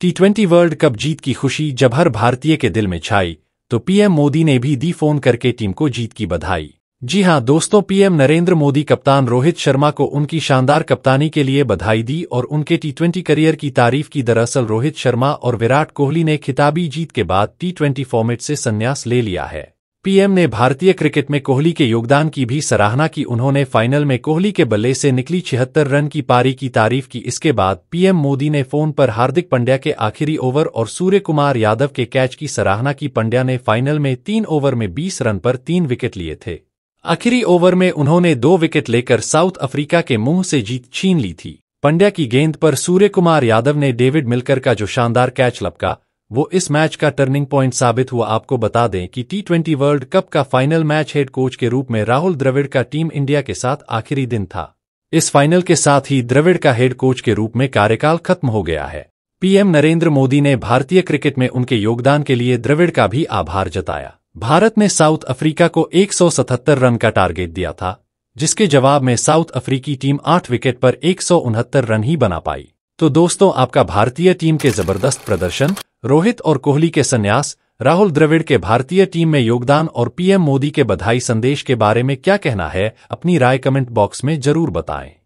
T twenty World Cup जीत की खुशी जब हर भारतीय के दिल में छाई तो पीएम मोदी ने भी दी फोन करके टीम को जीत की बधाई जी हां दोस्तों पीएम नरेंद्र मोदी कप्तान रोहित शर्मा को उनकी शानदार कप्तानी के लिए बधाई दी और उनके टी ट्वेंटी करियर की तारीफ की दरअसल रोहित शर्मा और विराट कोहली ने खिताबी जीत के बाद टी ट्वेंटी फॉर्मेट से संन्यास ले लिया है पीएम ने भारतीय क्रिकेट में कोहली के योगदान की भी सराहना की उन्होंने फाइनल में कोहली के बल्ले से निकली छिहत्तर रन की पारी की तारीफ की इसके बाद पीएम मोदी ने फोन पर हार्दिक पंड्या के आखिरी ओवर और सूर्य कुमार यादव के कैच की सराहना की पंड्या ने फाइनल में तीन ओवर में बीस रन पर तीन विकेट लिए थे आखिरी ओवर में उन्होंने दो विकेट लेकर साउथ अफ्रीका के मुंह से जीत छीन ली थी पंड्या की गेंद पर सूर्य कुमार यादव ने डेविड मिलकर का जो शानदार कैच लपका वो इस मैच का टर्निंग पॉइंट साबित हुआ आपको बता दें कि टी ट्वेंटी वर्ल्ड कप का फाइनल मैच हेड कोच के रूप में राहुल द्रविड़ का टीम इंडिया के साथ आखिरी दिन था इस फाइनल के साथ ही द्रविड़ का हेड कोच के रूप में कार्यकाल खत्म हो गया है पीएम नरेंद्र मोदी ने भारतीय क्रिकेट में उनके योगदान के लिए द्रविड़ का भी आभार जताया भारत ने साउथ अफ्रीका को 177 रन का टारगेट दिया था जिसके जवाब में साउथ अफ्रीकी टीम आठ विकेट पर एक रन ही बना पाई तो दोस्तों आपका भारतीय टीम के जबरदस्त प्रदर्शन रोहित और कोहली के संन्यास राहुल द्रविड़ के भारतीय टीम में योगदान और पीएम मोदी के बधाई संदेश के बारे में क्या कहना है अपनी राय कमेंट बॉक्स में जरूर बताएं